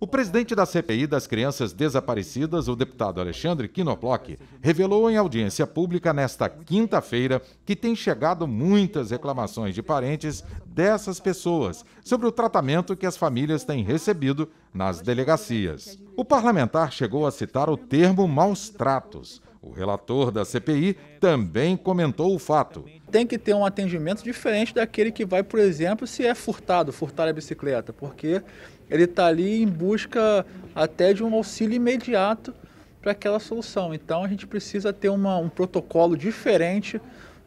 O presidente da CPI das Crianças Desaparecidas, o deputado Alexandre Kinoplock, revelou em audiência pública nesta quinta-feira que tem chegado muitas reclamações de parentes dessas pessoas sobre o tratamento que as famílias têm recebido nas delegacias. O parlamentar chegou a citar o termo maus tratos o relator da CPI também comentou o fato. Tem que ter um atendimento diferente daquele que vai, por exemplo, se é furtado, furtar a bicicleta, porque ele está ali em busca até de um auxílio imediato para aquela solução. Então a gente precisa ter uma, um protocolo diferente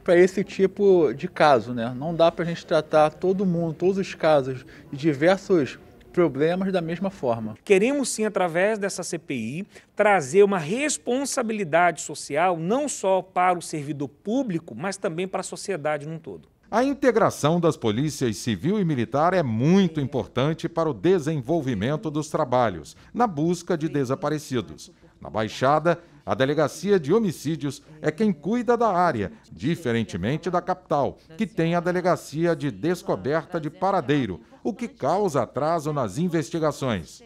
para esse tipo de caso. Né? Não dá para a gente tratar todo mundo, todos os casos, de diversos problemas da mesma forma. Queremos sim, através dessa CPI, trazer uma responsabilidade social não só para o servidor público, mas também para a sociedade num todo. A integração das polícias civil e militar é muito importante para o desenvolvimento dos trabalhos, na busca de desaparecidos. Na Baixada, a Delegacia de Homicídios é quem cuida da área, diferentemente da capital, que tem a Delegacia de Descoberta de Paradeiro, o que causa atraso nas investigações.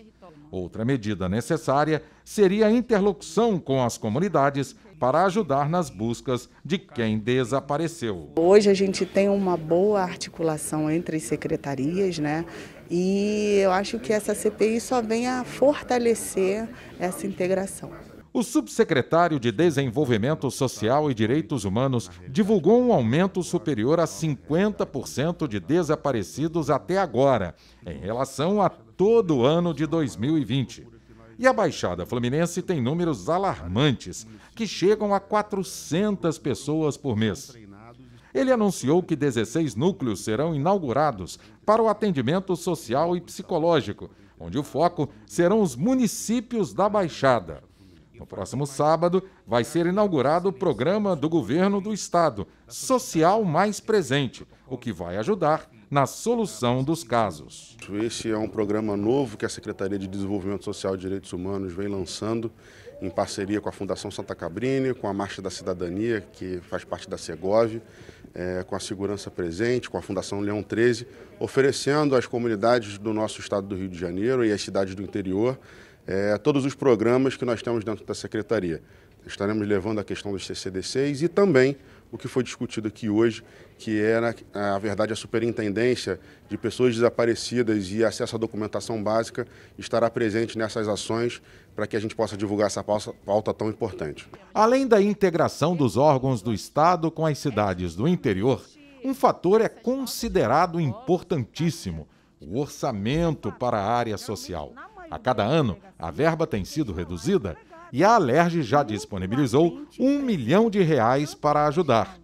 Outra medida necessária seria a interlocução com as comunidades para ajudar nas buscas de quem desapareceu. Hoje a gente tem uma boa articulação entre as secretarias, né? E eu acho que essa CPI só vem a fortalecer essa integração. O subsecretário de Desenvolvimento Social e Direitos Humanos divulgou um aumento superior a 50% de desaparecidos até agora, em relação a todo o ano de 2020. E a Baixada Fluminense tem números alarmantes, que chegam a 400 pessoas por mês. Ele anunciou que 16 núcleos serão inaugurados para o atendimento social e psicológico, onde o foco serão os municípios da Baixada. No próximo sábado, vai ser inaugurado o programa do governo do estado, Social Mais Presente, o que vai ajudar na solução dos casos. Esse é um programa novo que a Secretaria de Desenvolvimento Social e Direitos Humanos vem lançando em parceria com a Fundação Santa Cabrini, com a Marcha da Cidadania, que faz parte da Segov, é, com a Segurança Presente, com a Fundação Leão 13, oferecendo às comunidades do nosso estado do Rio de Janeiro e às cidades do interior é, todos os programas que nós temos dentro da Secretaria. Estaremos levando a questão dos CCDCs e também o que foi discutido aqui hoje, que é, na verdade, a superintendência de pessoas desaparecidas e acesso à documentação básica estará presente nessas ações para que a gente possa divulgar essa pauta tão importante. Além da integração dos órgãos do Estado com as cidades do interior, um fator é considerado importantíssimo: o orçamento para a área social. A cada ano, a verba tem sido reduzida e a Alerj já disponibilizou um milhão de reais para ajudar.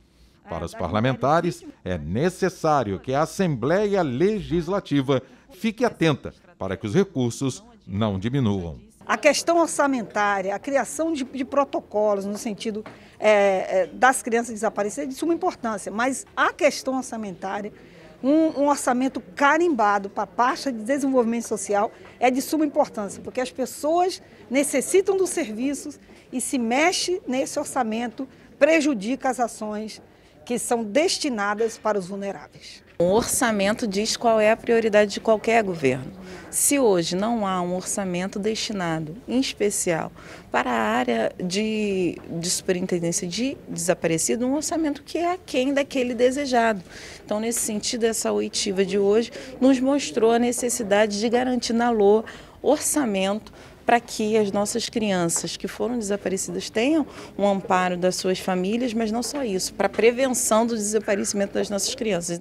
Para os parlamentares, é necessário que a Assembleia Legislativa fique atenta para que os recursos não diminuam. A questão orçamentária, a criação de, de protocolos no sentido é, das crianças desaparecidas é de suma importância, mas a questão orçamentária um, um orçamento carimbado para a pasta de desenvolvimento social é de suma importância, porque as pessoas necessitam dos serviços e se mexe nesse orçamento prejudica as ações que são destinadas para os vulneráveis. O orçamento diz qual é a prioridade de qualquer governo. Se hoje não há um orçamento destinado, em especial, para a área de, de superintendência de desaparecido, um orçamento que é aquém daquele desejado. Então, nesse sentido, essa oitiva de hoje nos mostrou a necessidade de garantir na LOA orçamento para que as nossas crianças que foram desaparecidas tenham um amparo das suas famílias, mas não só isso, para a prevenção do desaparecimento das nossas crianças.